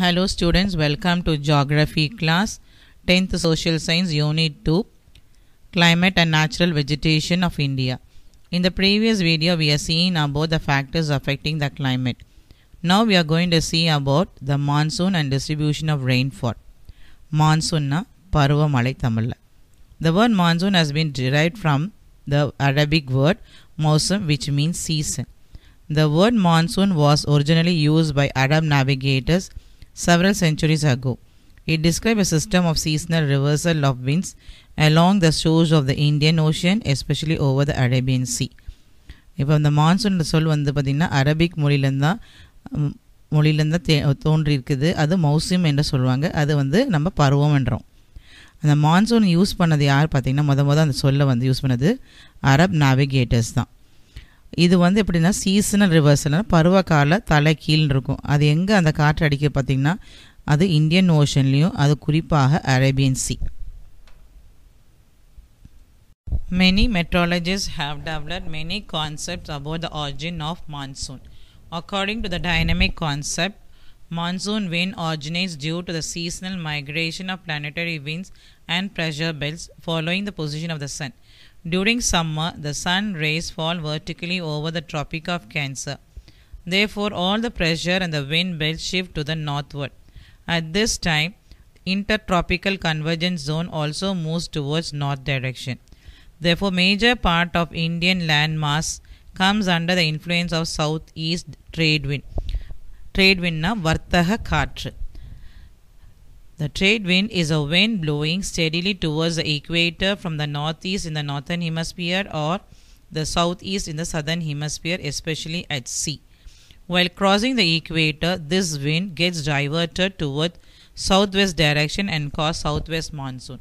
Hello students, welcome to Geography class 10th Social Science Unit 2 Climate and Natural Vegetation of India. In the previous video we have seen about the factors affecting the climate. Now we are going to see about the monsoon and distribution of rainfall. Monsoon na பருவமழை தமிழில் The word monsoon has been derived from the Arabic word mawsum which means season. The word monsoon was originally used by Arab navigators – several centuries ago. It describes a system of seasonal reversal of winds along the shores of the Indian Ocean, especially over the Arabian Sea. இப்போ இந்த monsoon சொல் வந்து பார்த்திங்கன்னா Arabic மொழியிலேருந்து தான் தோன்றி இருக்குது தோன்றியிருக்குது அது மௌசிம் என்று சொல்லுவாங்க அது வந்து நம்ம பருவம் என்றோம் அந்த மான்சூன் யூஸ் பண்ணது யார் பார்த்திங்கன்னா முத மொதல் அந்த சொல்லை வந்து யூஸ் பண்ணது அரப் நாவிகேட்டர்ஸ் தான் இது வந்து எப்படின்னா சீசனல் ரிவர்ஸ்னால் பருவகால தலைக்கீழ்னு இருக்கும் அது எங்கே அந்த காற்று அடிக்க பார்த்திங்கன்னா அது இந்தியன் ஓஷன்லேயும் அது குறிப்பாக Arabian sea Many meteorologists have developed many concepts about the origin of monsoon. According to the dynamic concept, monsoon wind originates due to the seasonal migration of planetary winds and pressure belts following the position of the sun. During summer, the sun rays fall vertically over the Tropic of Cancer. Therefore, all the pressure and the wind belts shift to the northward. At this time, intertropical convergence zone also moves towards north direction. Therefore, major part of Indian landmass comes under the influence of southeast trade wind. Trade wind na vartaha kaatru. The trade wind is a wind blowing steadily towards the equator from the northeast in the northern hemisphere or the southeast in the southern hemisphere, especially at sea. While crossing the equator, this wind gets diverted toward southwest direction and cause southwest monsoon.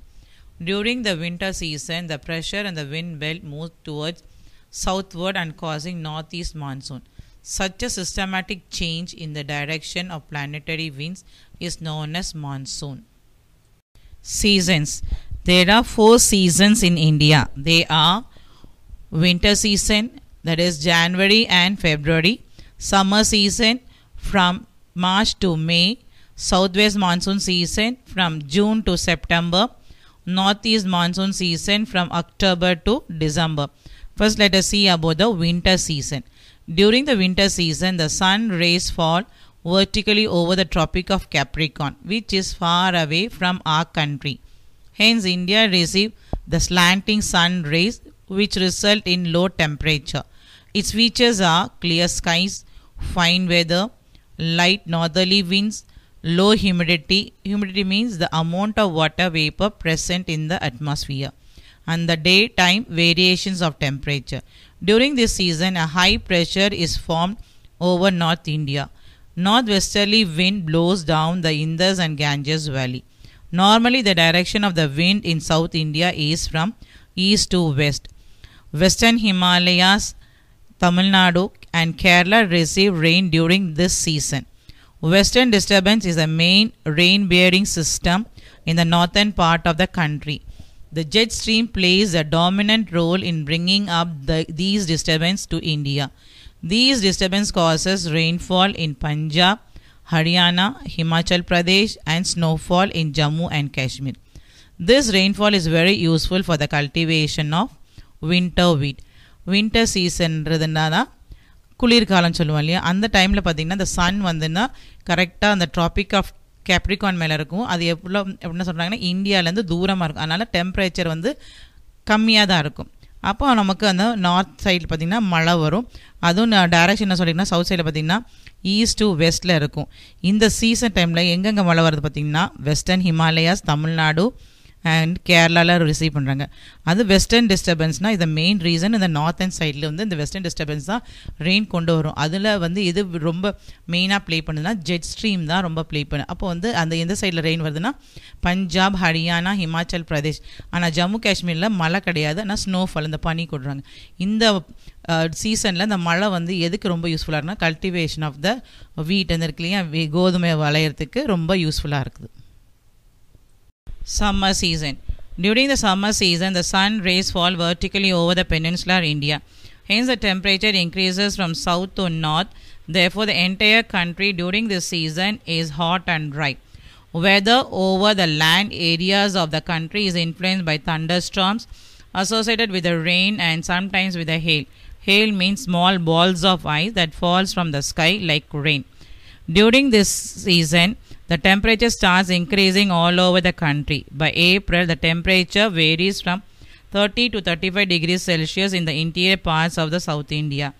During the winter season, the pressure and the wind belt moves towards southward and causing northeast monsoon. Such a systematic change in the direction of planetary winds is known as monsoon. Seasons. There are four seasons in India. They are winter season, that is January and February, summer season from March to May, southwest monsoon season from June to September, northeast monsoon season from October to December. First, let us see about the winter season. During the winter season, the sun rays fall vertically over the Tropic of Capricorn, which is far away from our country. Hence, India receives the slanting sun rays, which result in low temperature. Its features are clear skies, fine weather, light northerly winds, low humidity. Humidity means the amount of water vapor present in the atmosphere and the daytime variations of temperature. During this season, a high pressure is formed over North India. Northwesterly wind blows down the Indus and Ganges valley. Normally, the direction of the wind in South India is from east to west. Western Himalayas, Tamil Nadu, and Kerala receive rain during this season. Western disturbance is the main rain bearing system in the northern part of the country. The jet stream plays a dominant role in bringing up the, these disturbances to India. These disturbances causes rainfall in Punjab, Haryana, Himachal Pradesh and snowfall in Jammu and Kashmir. This rainfall is very useful for the cultivation of winter wheat. Winter சீசன்றதுனா தான் குளிர்காலம் சொல்லுவோம் இல்லையா அந்த டைமில் பார்த்திங்கன்னா இந்த Sun வந்துன்னா கரெக்டாக அந்த ட்ராபிக் ஆஃப் கேப்ரிகான் மேலே இருக்கும் அது எவ்வளோ எப்படின்னு சொல்கிறாங்கன்னா இந்தியாவிலேருந்து தூரமாக இருக்கும் அதனால் டெம்பரேச்சர் வந்து கம்மியாக தான் இருக்கும் அப்போ நமக்கு அந்த நார்த் சைடில் பார்த்திங்கன்னா மழை வரும் அதுவும் டேரக்ஷன் என்ன சொல்லிங்கன்னா சவுத் சைடில் பார்த்திங்கன்னா ஈஸ்ட் டு வெஸ்ட்டில் இருக்கும் இந்த சீசன் டைமில் எங்கெங்கே மழை வருது பார்த்திங்கன்னா வெஸ்டர்ன் ஹிமாலயாஸ் தமிழ்நாடு அண்ட் கேரளாவில் ரிசீவ் பண்ணுறாங்க அது வெஸ்டர்ன் டிஸ்டர்பன்ஸ்னால் இதை மெயின் ரீசன் இந்த நார்த் அண்ட் சைடில் வந்து இந்த வெஸ்டர்ன் டிஸ்டர்பன்ஸ் தான் ரெயின் கொண்டு வரும் அதில் வந்து இது ரொம்ப மெயினாக ப்ளே பண்ணுதுன்னா ஜெட் ஸ்ட்ரீம் தான் ரொம்ப ப்ளே பண்ணு அப்போ வந்து அந்த எந்த சைடில் ரெயின் வருதுன்னா பஞ்சாப் ஹரியானா ஹிமாச்சல் பிரதேஷ் ஆனால் ஜம்மு காஷ்மீரில் மழை கிடையாது ஆனால் ஸ்னோஃபால் இந்த பனி கொடுறாங்க இந்த சீசனில் இந்த மழை வந்து எதுக்கு ரொம்ப யூஸ்ஃபுல்லாக இருக்குன்னா கல்டிவேஷன் ஆஃப் த வீட் அந்த இருக்கு இல்லையா கோதுமை வளையறதுக்கு ரொம்ப யூஸ்ஃபுல்லாக இருக்குது summer season. During the summer season, the sun rays fall vertically over the peninsular India. Hence, the temperature increases from south to north. Therefore, the entire country during this season is hot and dry. Weather over the land areas of the country is influenced by thunderstorms associated with the rain and sometimes with the hail. Hail means small balls of ice that falls from the sky like rain. During this season, the temperature starts increasing all over the country. By April, the temperature varies from 30 to 35 degrees Celsius in the interior parts of the South India.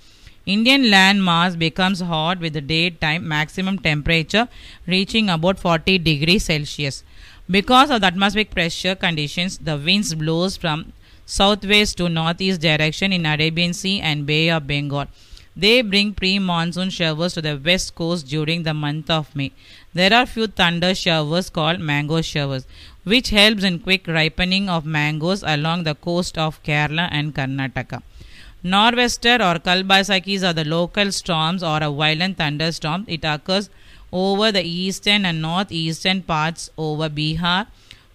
Indian landmass becomes hot with the daytime maximum temperature reaching about 40 degrees Celsius. Because of the atmospheric pressure conditions, the winds blows from southwest to northeast direction in Arabian Sea and Bay of Bengal. They bring pre-monsoon showers to the west coast during the month of May. There are few thunder showers called mango showers which helps in quick ripening of mangoes along the coast of Kerala and Karnataka. Nor'wester or Kalbasakis are the local storms or a violent thunderstorm. It occurs over the eastern and northeastern parts over Bihar,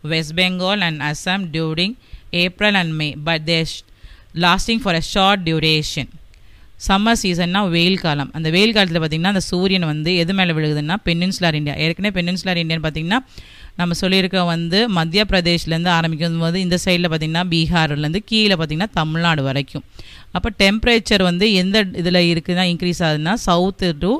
West Bengal and Assam during April and May but they are lasting for a short duration. Summer சீசன்னா வெயில் காலம் அந்த வெயில் காலத்தில் பார்த்திங்கன்னா அந்த சூரியன் வந்து எது மேலே விழுகுதுன்னா பென்னின்ஸ்லார் இந்தியா ஏற்கனவே பென்னின்ஸ்லார் இந்தியான்னு பார்த்திங்கன்னா நம்ம சொல்லியிருக்க வந்து மத்திய பிரதேஷ்லேருந்து ஆரம்பிக்கும் போது இந்த சைடில் பார்த்திங்கன்னா பீகார்லேருந்து கீழே பார்த்திங்கன்னா தமிழ்நாடு வரைக்கும் அப்போ டெம்பரேச்சர் வந்து எந்த இதில் இருக்குதுன்னா இன்க்ரீஸ் ஆகுதுன்னா சவுத்து டு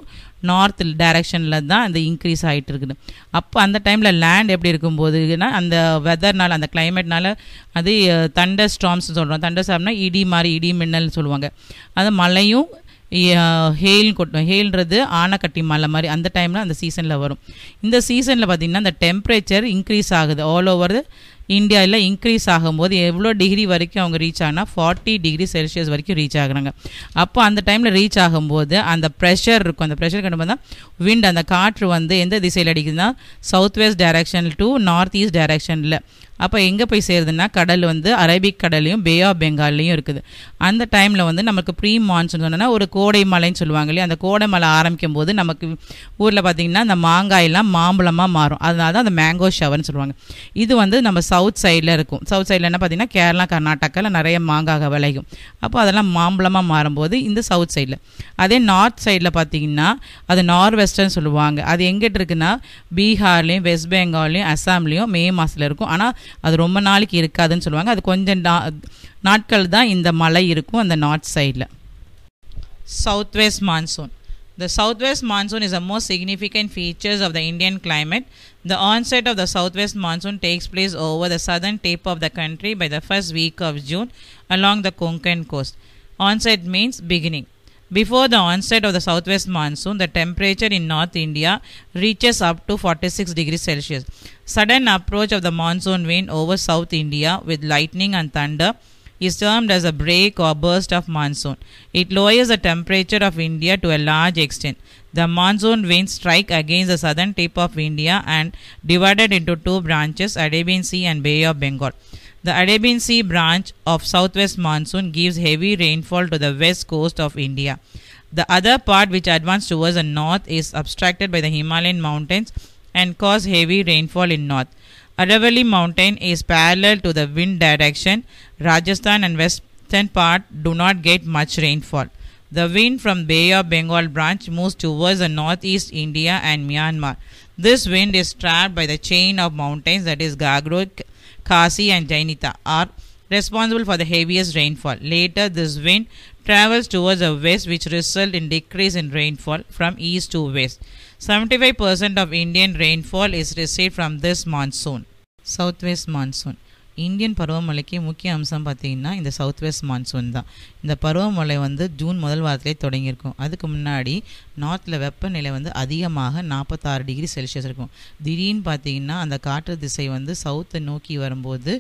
நார்த் டைரக்ஷனில் தான் இந்த இன்க்ரீஸ் ஆகிட்டு இருக்குது அப்போ அந்த டைமில் லேண்ட் எப்படி இருக்கும்போதுன்னா அந்த வெதர்னால் அந்த கிளைமேட்னால அது தண்டர் ஸ்டாம்ஸ்னு சொல்கிறோம் தண்டர் ஸ்டாம்னா இடி மாதிரி இடி மின்னல்னு சொல்லுவாங்க அது மழையும் ஹெயில் கொட்டும் ஹெயில்ன்றது ஆனைக்கட்டி மலை மாதிரி அந்த டைமில் அந்த சீசனில் வரும் இந்த சீசனில் பார்த்திங்கன்னா அந்த டெம்ப்ரேச்சர் இன்க்ரீஸ் ஆகுது ஆல் ஓவர் இந்தியாவில் இன்க்ரீஸ் ஆகும்போது எவ்வளோ டிகிரி வரைக்கும் அவங்க ரீச் ஆனால் ஃபார்ட்டி டிகிரி செல்சியஸ் வரைக்கும் ரீச் ஆகுறாங்க அப்போ அந்த டைமில் ரீச் ஆகும்போது அந்த ப்ரெஷர் இருக்கும் அந்த ப்ரெஷர் கண்டுபோது தான் விண்ட் அந்த காற்று வந்து எந்த திசையில் அடிக்குதுன்னா south west direction to north east டைரக்ஷனில் அப்போ எங்கே போய் சேருதுன்னா கடல் வந்து அரேபிக் கடல்லையும் பே ஆஃப் பெங்கால்லையும் இருக்குது அந்த டைமில் வந்து நமக்கு ப்ரீ மான்சூன் சொன்னோன்னா ஒரு கோடை மலைன்னு சொல்லுவாங்க இல்லையா அந்த கோடை மலை ஆரம்பிக்கும் போது நமக்கு ஊரில் பார்த்திங்கன்னா அந்த மாங்காயெல்லாம் மாம்பழமாக மாறும் அதனால தான் அந்த மேங்கோ ஷவர்னு சொல்லுவாங்க இது வந்து நம்ம சவுத் சவுத் சைடில் இருக்கும் சவுத் சைடில் என்ன பார்த்தீங்கன்னா கேரளா கர்நாடகாவில் நிறைய மாங்காக விளையும் அப்போ அதெல்லாம் மாம்பழமாக மாறும்போது இந்த சவுத் சைடில் அதே நார்த் சைடில் பார்த்தீங்கன்னா அது நார் வெஸ்டர்ன் சொல்லுவாங்க அது எங்கிட்டு இருக்குன்னா பீகார்லேயும் வெஸ்ட் பெங்கால்லையும் அஸ்ஸாம்லேயும் மே மாதத்தில் இருக்கும் ஆனால் அது ரொம்ப நாளைக்கு இருக்காதுன்னு சொல்லுவாங்க அது கொஞ்சம் நாட்கள் தான் இந்த மழை இருக்கும் அந்த நார்த் சைடில் south west monsoon The southwest monsoon is the most significant feature of the Indian climate. The onset of the southwest monsoon takes place over the southern tip of the country by the first week of June along the Konkan coast. Onset means beginning. Before the onset of the southwest monsoon, the temperature in North India reaches up to 46 degrees Celsius. Sudden approach of the monsoon wind over South India with lightning and thunder is termed as a break or burst of monsoon. It lowers the temperature of India to a large extent. The monsoon winds strike against the southern tip of India and divided into two branches, Arabian Sea and Bay of Bengal. The Arabian Sea branch of southwest monsoon gives heavy rainfall to the west coast of India. The other part which advances towards the north is obstructed by the Himalayan mountains and cause heavy rainfall in north. Aravalli mountain is parallel to the wind direction. Rajasthan and western part do not get much rainfall. The wind from Bay of Bengal branch moves towards the northeast India and Myanmar. This wind is trapped by the chain of mountains that is Gagro, Khasi and Jainita are responsible for the heaviest rainfall. Later, this wind travels towards the west which results in decrease in rainfall from east to west. 75% of Indian rainfall is received from this monsoon, southwest monsoon. Indian பருவமழைக்கு முக்கிய அம்சம் பார்த்திங்கன்னா இந்த south west monsoon தான் இந்த பருவமழை வந்து June முதல் வாரத்திலே தொடங்கியிருக்கும் அதுக்கு முன்னாடி நார்த்தில் வெப்பநிலை வந்து அதிகமாக நாற்பத்தாறு டிகிரி செல்சியஸ் இருக்கும் திடீர்னு பார்த்திங்கன்னா அந்த காற்று திசை வந்து சவுத்தை நோக்கி வரும்போது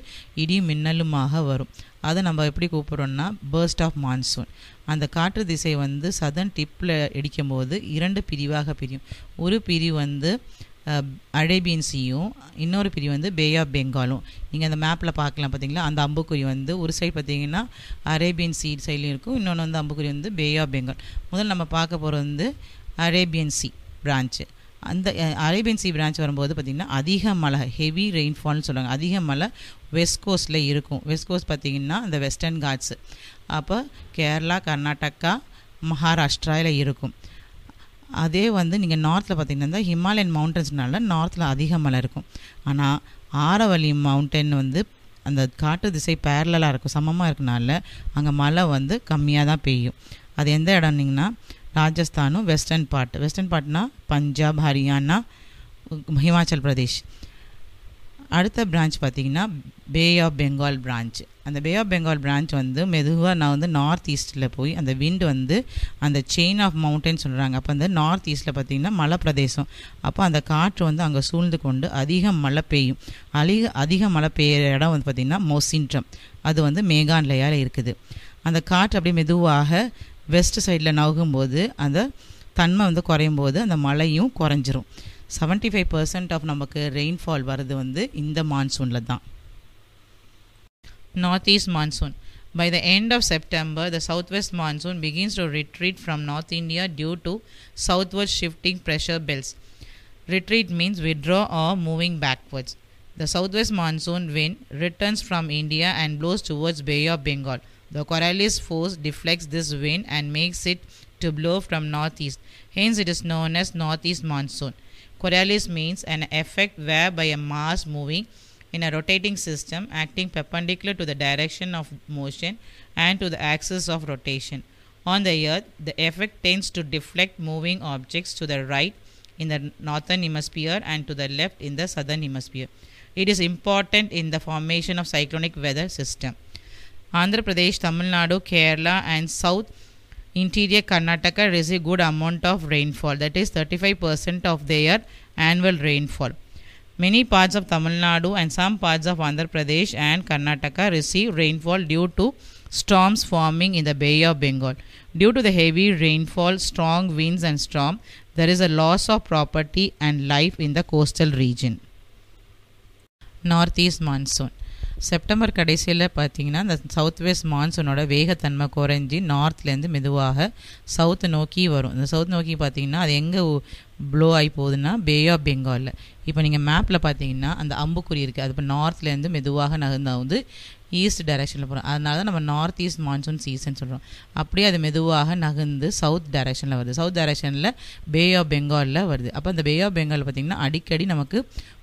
இடி மின்னலுமாக வரும் அதை நம்ம எப்படி கூப்பிட்றோன்னா பேர்ஸ்ட் ஆஃப் மான்சூன் அந்த காற்று திசை வந்து சதன் டிப்பில் இடிக்கும்போது இரண்டு பிரிவாக பிரியும் ஒரு பிரிவு வந்து அரேபியன் சீயும் இன்னொரு பிரிவு வந்து பே ஆஃப் பெங்காலும் நீங்கள் அந்த மேப்பில் பார்க்கலாம் பார்த்தீங்களா அந்த அம்புக்குறி வந்து ஒரு சைடு பார்த்தீங்கன்னா அரேபியன் சீ சைட்லையும் இருக்கும் இன்னொன்று வந்து அம்புக்குறி வந்து பே ஆஃப் பெங்கால் முதல் நம்ம பார்க்க போகிறது வந்து அரேபியன் சி பிரான்ச்சு அந்த அரேபியன் சி பிரான்ச் வரும்போது பார்த்திங்கன்னா அதிக மழை ஹெவி ரெயின்ஃபால்னு சொல்லுவாங்க அதிக மழை வெஸ்ட் கோஸ்டில் இருக்கும் வெஸ்ட் கோஸ்ட் பார்த்திங்கன்னா அந்த வெஸ்டர்ன் காட்ஸு அப்போ கேரளா கர்நாடகா மகாராஷ்டிராவில் இருக்கும் அதே வந்து நீங்கள் நார்த்தில் பார்த்திங்கன்னா ஹிமாலயன் மவுண்டன்ஸ்னால நார்த்தில் அதிக மழை இருக்கும் ஆனால் ஆரவல்லி மவுண்டன் வந்து அந்த காட்டு திசை பேரலாக இருக்கும் சமமாக இருக்கனால அங்கே மழை வந்து கம்மியாக தான் பெய்யும் அது எந்த இடம்னிங்கன்னா ராஜஸ்தானும் வெஸ்டர்ன் பார்ட் வெஸ்டர்ன் பார்ட்னா பஞ்சாப் ஹரியானா ஹிமாச்சல் பிரதேஷ் அடுத்த பிரான்ச் பார்த்திங்கன்னா பே ஆஃப் பெங்கால் பிரான்ச் அந்த பே ஆஃப் பெங்கால் பிரான்ச் வந்து மெதுவாக நான் வந்து நார்த் ஈஸ்ட்டில் போய் அந்த விண்ட் வந்து அந்த செயின் ஆஃப் மவுண்டன் சொல்கிறாங்க அப்போ அந்த நார்த் ஈஸ்ட்டில் பார்த்திங்கன்னா மலை பிரதேசம் அப்போ அந்த காற்று வந்து அங்கே சூழ்ந்து கொண்டு அதிக மழை பெய்யும் அதிக அதிக மழை பெய்கிற இடம் வந்து பார்த்திங்கன்னா மொசின்ட்ரம் அது வந்து மேகான்லையால் இருக்குது அந்த காற்று அப்படியே மெதுவாக வெஸ்ட் சைடில் நவுகும்போது அந்த தன்மை வந்து குறையும் போது அந்த மழையும் குறைஞ்சிரும் செவன்ட்டி ஃபைவ் பர்சன்ட் ஆஃப் நமக்கு ரெயின்ஃபால் வர்றது வந்து இந்த மான்சூனில் தான் northeast monsoon. By the end of September, the southwest monsoon begins to retreat from North India due to southward shifting pressure belts. Retreat means withdraw or moving backwards. The southwest monsoon wind returns from India and blows towards Bay of Bengal. The Coriolis force deflects this wind and makes it to blow from northeast. Hence, it is known as northeast monsoon. Coriolis means an effect whereby a mass moving in a rotating system acting perpendicular to the direction of motion and to the axis of rotation. On the Earth, the effect tends to deflect moving objects to the right in the northern hemisphere and to the left in the southern hemisphere. It is important in the formation of cyclonic weather system. Andhra Pradesh, Tamil Nadu, Kerala and South Interior Karnataka receive good amount of rainfall that is 35% of their annual rainfall. Many parts of Tamil Nadu and some parts of Andhra Pradesh and Karnataka receive rainfall due to storms forming in the Bay of Bengal. Due to the heavy rainfall, strong winds and storm, there is a loss of property and life in the coastal region. Northeast monsoon. September கடைசியில் பார்த்திங்கன்னா இந்த south west மான்சூனோட வேகத்தன்மை குறைஞ்சி நார்த்லேருந்து மெதுவாக south நோக்கி வரும் இந்த south நோக்கி பார்த்திங்கன்னா அது எங்கே ப்ளோ ஆகி போகுதுன்னா பே ஆஃப் பெங்காலில் இப்போ நீங்கள் மேப்பில் பார்த்தீங்கன்னா அந்த அம்புக்குறி இருக்குது அது இப்போ நார்த்லேருந்து மெதுவாக நகர்ந்தால் வந்து ஈஸ்ட் டைரக்ஷனில் போகிறோம் அதனால தான் நம்ம நார்த் ஈஸ்ட் மான்சூன் சீசன் சொல்கிறோம் அப்படியே அது மெதுவாக நகர்ந்து சவுத் டைரக்ஷனில் வருது சவுத் டைரக்ஷனில் பே ஆஃப் பெங்காலில் வருது அப்போ அந்த பே ஆஃப் பெங்காலில் பார்த்திங்கன்னா அடிக்கடி நமக்கு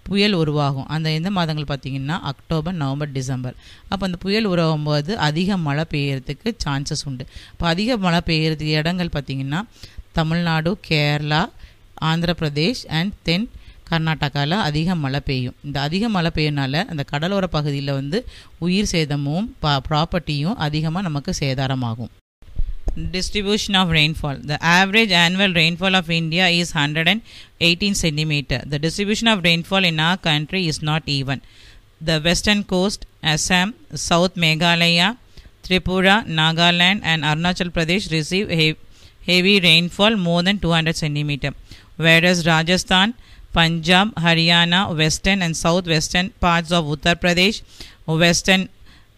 புயல் உருவாகும் அந்த எந்த மாதங்கள் பார்த்திங்கன்னா அக்டோபர் நவம்பர் டிசம்பர் அப்போ அந்த புயல் உருவாகும் போது அதிக மழை பெய்யறதுக்கு சான்சஸ் உண்டு இப்போ அதிக மழை பெய்யறதுக்கு இடங்கள் பார்த்திங்கன்னா தமிழ்நாடு கேரளா ஆந்திர பிரதேஷ் அண்ட் தென் கர்நாடகாவில் அதிக மழை பெய்யும் இந்த அதிக மழை பெய்யனால அந்த கடலோர பகுதியில் வந்து உயிர் சேதமும் பா ப்ராப்பர்ட்டியும் அதிகமாக நமக்கு சேதாரமாகும் distribution of rainfall. The average annual rainfall of India is 118 centimeter. The distribution of rainfall in our country is not even. The western coast, Assam, South Meghalaya, Tripura, Nagaland and Arunachal Pradesh receive he- heavy rainfall more than 200 centimeter. Whereas Rajasthan, Punjab, Haryana, western and southwestern parts of Uttar Pradesh, western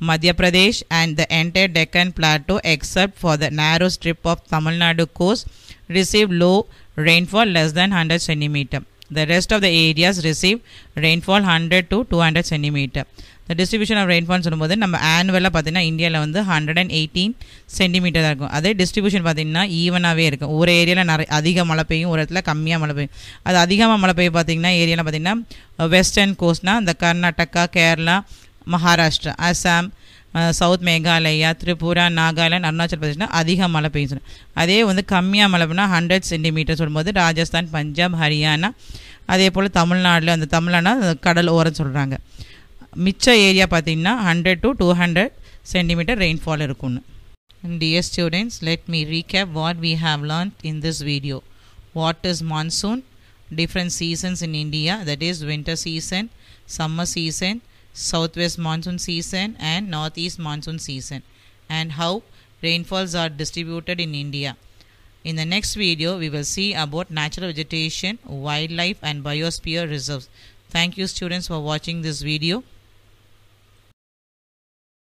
Madhya Pradesh and the entire Deccan Plateau except for the narrow strip of Tamil Nadu coast receive low rainfall less than 100 cm. The rest of the areas receive rainfall 100 to 200 cm. Distribution of ரெயின்ஃபால்னு சொல்லும்போது நம்ம ஆனுவலாக பார்த்தீங்கன்னா இந்தியாவில் வந்து hundred and eighteen centimetre தான் இருக்கும் அதே distribution பார்த்தீங்கன்னா ஈவனாகவே இருக்கும் ஒரு ஏரியாவில் நிறைய அதிக மழை பெய்யும் ஒரு இடத்துல கம்மியாக மழை பெய்யும் அது அதிகமாக மழை பெய்யும் பார்த்திங்கன்னா ஏரியாவில் பார்த்திங்கன்னா வெஸ்டர்ன் uh, கோஸ்ட்னா இந்த கர்நாடகா கேரளா மகாராஷ்டிரா அசாம் சவுத் uh, மேகாலயா திரிபுரா நாகாலாந்து அருணாச்சல் பிரதேஷ்னா அதிக மழை பெய்யும் அதே வந்து கம்மியாக மழை பெய்னா ஹண்ட்ரட் சென்டிமீட்டர் சொல்லும்போது ராஜஸ்தான் பஞ்சாப் ஹரியானா அதே போல் தமிழ்நாட்டில் அந்த தமிழ்நாடுனா கடல் ஓரம் சொல்கிறாங்க மிச்ச area Patina 100 to 200 centimeter rainfall rainfall இருக்கும்னு Dear students, let me recap what we have learnt in this video. What is monsoon? Different seasons in India that is winter season, summer season, southwest monsoon season and northeast monsoon season and how rainfalls are distributed in India. In the next video, we will see about natural vegetation, wildlife and biosphere reserves. Thank you students for watching this video.